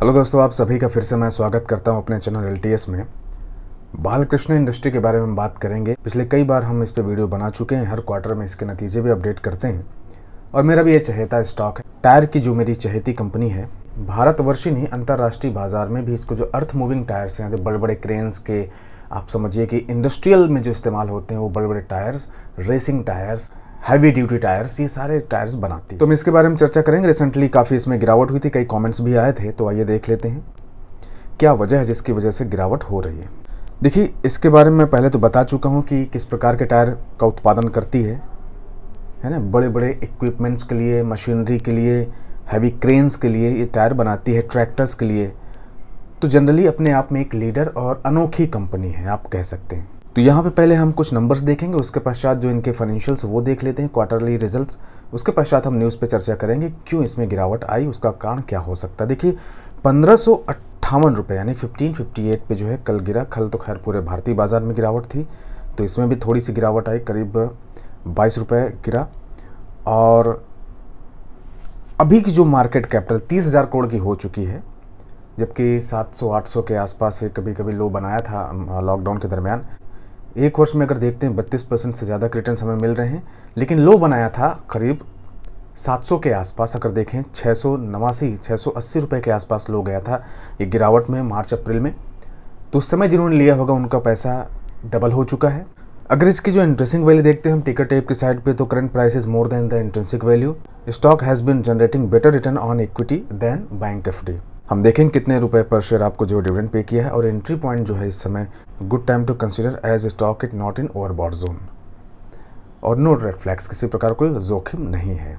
hello दोस्तों आप सभी का फिर से मैं स्वागत करता हूं अपने चैनल एल में बालकृष्ण इंडस्ट्री के बारे में बात करेंगे पिछले कई बार हम इस पर वीडियो बना चुके हैं हर क्वार्टर में इसके नतीजे भी अपडेट करते हैं और मेरा भी ये चहेता स्टॉक है टायर की जो मेरी चहेती कंपनी है भारतवर्ष ही नहीं अंतर्राष्ट्रीय बाजार में भी इसको जो अर्थ मूविंग टायर्स हैं बड़े बड़े क्रेन्स के आप समझिए कि इंडस्ट्रियल में जो इस्तेमाल होते हैं वो बड़े बड़े tyres racing tyres heavy duty tyres ये सारे टायर्स बनाती है तो हम इसके बारे में चर्चा करेंगे रिसेंटली काफ़ी इसमें गिरावट हुई थी कई कमेंट्स भी आए थे तो आइए देख लेते हैं क्या वजह है जिसकी वजह से गिरावट हो रही है देखिए इसके बारे में मैं पहले तो बता चुका हूँ कि किस प्रकार के टायर का उत्पादन करती है है ना बड़े बड़े इक्विपमेंट्स के लिए मशीनरी के लिए हैवी क्रेन्स के लिए ये टायर बनाती है ट्रैक्टर्स के लिए तो जनरली अपने आप में एक लीडर और अनोखी कंपनी है आप कह सकते हैं तो यहाँ पे पहले हम कुछ नंबर्स देखेंगे उसके पश्चात जो इनके फाइनेंशियल्स वो देख लेते हैं क्वार्टरली रिजल्ट्स उसके पश्चात हम न्यूज़ पे चर्चा करेंगे क्यों इसमें गिरावट आई उसका कारण क्या हो सकता है देखिए पंद्रह सौ अट्ठावन रुपये यानी फिफ्टीन फिफ्टी एट पर जो है कल गिरा कल तो खैर पूरे भारतीय बाज़ार में गिरावट थी तो इसमें भी थोड़ी सी गिरावट आई करीब बाईस रुपये गिरा और अभी की जो मार्केट कैपिटल तीस हज़ार करोड़ की हो चुकी है जबकि 700-800 के आसपास कभी कभी लो बनाया था लॉकडाउन के दरमियान एक वर्ष में अगर देखते हैं बत्तीस परसेंट से ज़्यादा रिटर्न हमें मिल रहे हैं लेकिन लो बनाया था करीब 700 के आसपास अगर देखें छः सौ नवासी छः सौ अस्सी रुपये के आसपास लो गया था ये गिरावट में मार्च अप्रैल में तो उस समय जिन्होंने लिया होगा उनका पैसा डबल हो चुका है अगर इसकी जो इंटरेस्टिंग वैल्यू देखते हैं हम टिकट टेप की साइड पे तो current price is more than the intrinsic value stock has been generating better return on equity than bank F हम देखेंगे कितने रुपए पर शेयर आपको जो डिविडेंड पे किया है और एंट्री पॉइंट जो है इस समय good time to consider as a stock it not in overbought zone और नो रेड फ्लैक्स किसी प्रकार कोई जोखिम नहीं है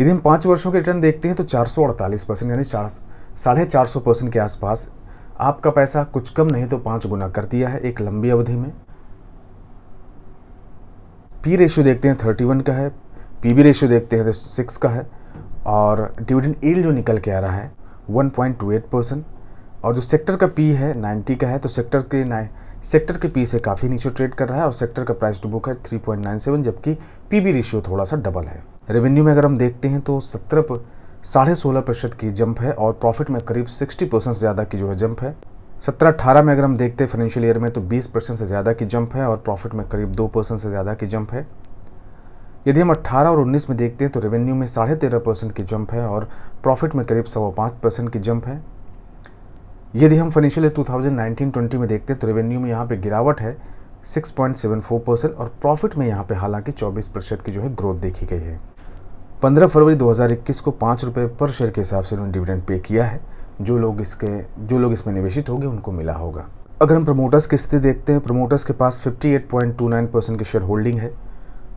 यदि हम पाँच वर्षों के रिटर्न देखते हैं तो चार परसेंट यानी चार साढ़े चार सौ परसेंट के आसपास आपका पैसा कुछ कम नहीं तो पाँच गुना कर दिया है एक लंबी अवधि में पी रेशियो देखते हैं थर्टी वन का है पी बी रेशियो देखते हैं तो सिक्स का है और डिविडेंड ईल्ड जो निकल के आ रहा है 1.28 परसेंट और जो सेक्टर का पी है 90 का है तो सेक्टर के सेक्टर के पी से काफ़ी नीचे ट्रेड कर रहा है और सेक्टर का प्राइस टू बुक है 3.97 जबकि पीबी रेशियो थोड़ा सा डबल है रेवेन्यू में अगर हम देखते हैं तो सत्रह साढ़े सोलह प्रतिशत की जंप है और प्रॉफिट में करीब 60 परसेंट से ज़्यादा की जो है जंप है सत्रह अठारह में अगर हम देखते हैं फाइनेंशियल ईयर में तो 20 परसेंट से ज़्यादा की जंप है और प्रॉफिट में करीब 2 परसेंट से ज़्यादा की जंप है यदि हम 18 और 19 में देखते हैं तो रेवेन्यू में साढ़े तेरह परसेंट की जंप है और प्रॉफिट में करीब सवा पाँच परसेंट की जंप है यदि हम फाइनेंशियल ईयर 2019-20 में देखते हैं तो रेवेन्यू में यहाँ पे गिरावट है 6.74 परसेंट और प्रॉफिट में यहाँ पे हालांकि 24 प्रतिशत की जो है ग्रोथ देखी गई है पंद्रह फरवरी दो को पाँच रुपये पर शेयर के हिसाब से उन्होंने डिविडेंड पे किया है जो लोग इसके जो लोग इसमें निवेशित होंगे उनको मिला होगा अगर हम प्रमोटर्स की स्थिति देखते हैं प्रमोटर्स के पास 58.29 परसेंट की शेयर होल्डिंग है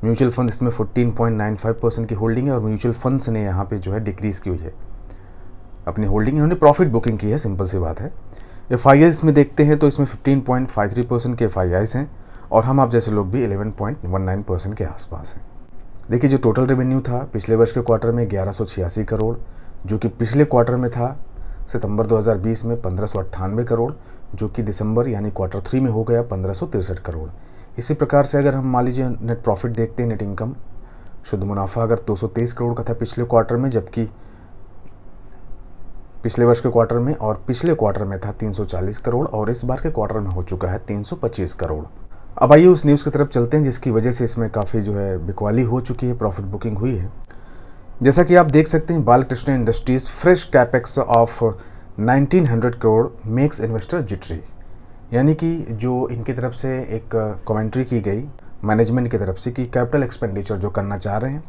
म्यूचुअल फंड इसमें 14.95 परसेंट की होल्डिंग है और म्यूचुअल फंड्स ने यहाँ पे जो है डिक्रीज़ की हुई है अपनी होल्डिंग इन्होंने प्रॉफिट बुकिंग की है सिंपल सी बात है एफ आई में देखते हैं तो इसमें 15.53 परसेंट के एफ हैं और हम आप जैसे लोग भी 11.19 परसेंट के आसपास हैं देखिए जो टोटल रेवेन्यू था पिछले वर्ष के क्वार्टर में ग्यारह करोड़ जो कि पिछले क्वार्टर में था सितंबर 2020 में पंद्रह करोड़ जो कि दिसंबर यानी क्वार्टर थ्री में हो गया पंद्रह करोड़ इसी प्रकार से अगर हम मान लीजिए नेट प्रॉफिट देखते हैं नेट इनकम शुद्ध मुनाफा अगर 223 करोड़ का था पिछले क्वार्टर में जबकि पिछले वर्ष के क्वार्टर में और पिछले क्वार्टर में था 340 करोड़ और इस बार के क्वार्टर में हो चुका है 325 करोड़ अब आइए उस न्यूज़ की तरफ चलते हैं जिसकी वजह से इसमें काफ़ी जो है बिकवाली हो चुकी है प्रॉफिट बुकिंग हुई है जैसा कि आप देख सकते हैं Balkrishna industries fresh capex of 1900 crore makes investor jittery यानी कि जो इनकी तरफ से एक कमेंट्री की गई मैनेजमेंट की तरफ से कि कैपिटल एक्सपेंडिचर जो करना चाह रहे हैं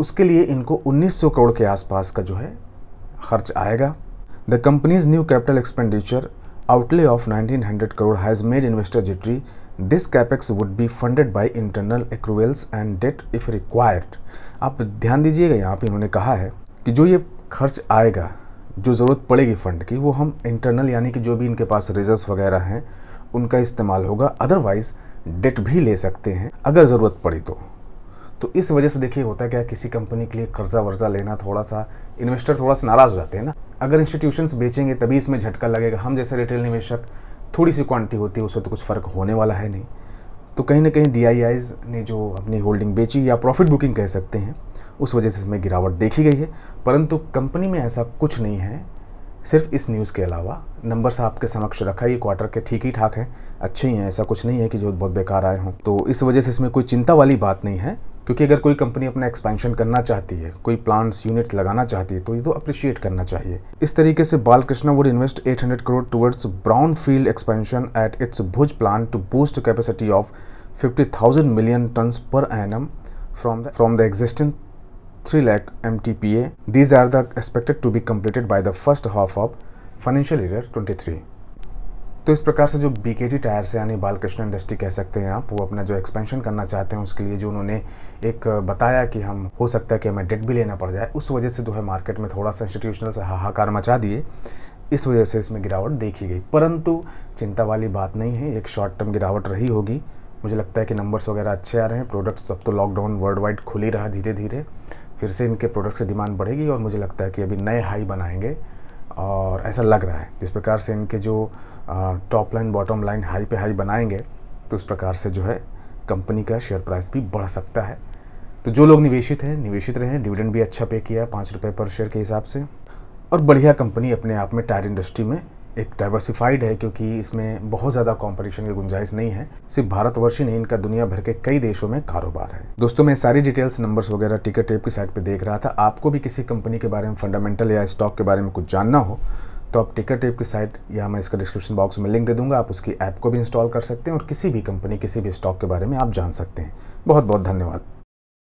उसके लिए इनको 1900 करोड़ के आसपास का जो है खर्च आएगा the company's new capital expenditure outlay of 1900 crore has made investor jittery this capex would be funded by internal accruals and debt if required आप ध्यान दीजिएगा यहाँ पे इन्होंने कहा है कि जो ये खर्च आएगा जो ज़रूरत पड़ेगी फ़ंड की वो हम इंटरनल यानी कि जो भी इनके पास रिजर्व वगैरह हैं उनका इस्तेमाल होगा अदरवाइज़ डेट भी ले सकते हैं अगर ज़रूरत पड़ी तो तो इस वजह से देखिए होता है क्या किसी कंपनी के लिए कर्जा वर्जा लेना थोड़ा सा इन्वेस्टर थोड़ा सा नाराज़ हो जाते हैं ना अगर इंस्टीट्यूशंस बेचेंगे तभी इसमें झटका लगेगा हम जैसे रिटेल निवेशक थोड़ी सी क्वांटिटी होती है उसमें तो कुछ फ़र्क होने वाला है नहीं तो कहीं ना कहीं डी ने जो अपनी होल्डिंग बेची या प्रॉफिट बुकिंग कह सकते हैं उस वजह से इसमें गिरावट देखी गई है परंतु कंपनी में ऐसा कुछ नहीं है सिर्फ इस न्यूज़ के अलावा नंबर्स आपके समक्ष रखा ये क्वार्टर के ठीक ही ठाक हैं अच्छे ही हैं ऐसा कुछ नहीं है कि जो बहुत बेकार आए हों तो इस वजह से इसमें कोई चिंता वाली बात नहीं है क्योंकि अगर कोई कंपनी अपना एक्सपेंशन करना चाहती है कोई प्लांट्स यूनिट लगाना चाहती है तो ये तो अप्रिशिएट करना चाहिए इस तरीके से Balkrishna would invest 800 crore towards brownfield expansion at its Bhuj plant to boost capacity of 50,000 N M from from the existing three lakh M T P A these are the expected to be completed by the first half of financial year twenty तो इस प्रकार से जो B के T tyre से यानी Balkrishna industry कह सकते हैं आप वो अपना जो एक्सपेंशन करना चाहते हैं उसके लिए जो उन्होंने एक बताया कि हम हो सकता है कि हमें डेट भी लेना पड़ जाए उस वजह से जो है मार्केट में थोड़ा सा इंस्टीट्यूशनल से हाहाकार मचा दिए इस वजह से इसमें गिरावट देखी गई परंतु चिंता वाली बात नहीं है एक शॉर्ट टर्म गिरावट रही होगी मुझे लगता है कि नंबर्स वगैरह अच्छे आ रहे हैं प्रोडक्ट्स तो अब तो लॉकडाउन वर्ल्ड वाइड खुल ही रहा धीरे धीरे फिर से इनके प्रोडक्ट्स की डिमांड बढ़ेगी और मुझे लगता है कि अभी नए हाई बनाएंगे और ऐसा लग रहा है जिस प्रकार से इनके जो top line bottom line high पे हाई बनाएंगे तो उस प्रकार से जो है कंपनी का शेयर प्राइस भी बढ़ सकता है तो जो लोग निवेशित हैं निवेशित रहें डिविडेंड भी अच्छा पे किया पाँच रुपये पर शेयर के हिसाब से और बढ़िया कंपनी अपने आप में टायर इंडस्ट्री में एक डाइवर्सिफाइड है क्योंकि इसमें बहुत ज़्यादा कंपटीशन की गुंजाइश नहीं है सिर्फ भारतवर्ष ही नहीं इनका दुनिया भर के कई देशों में कारोबार है दोस्तों मैं सारी डिटेल्स नंबर्स वगैरह टिकट टेप की साइट पर देख रहा था आपको भी किसी कंपनी के बारे में फंडामेंटल या स्टॉक के बारे में कुछ जानना हो तो आप टिकट टेप की साइट या मैं इसका डिस्क्रिप्शन बॉक्स में लिंक दे दूंगा आप उसकी ऐप को भी इंस्टॉल कर सकते हैं और किसी भी कंपनी किसी भी स्टॉक के बारे में आप जान सकते हैं बहुत बहुत धन्यवाद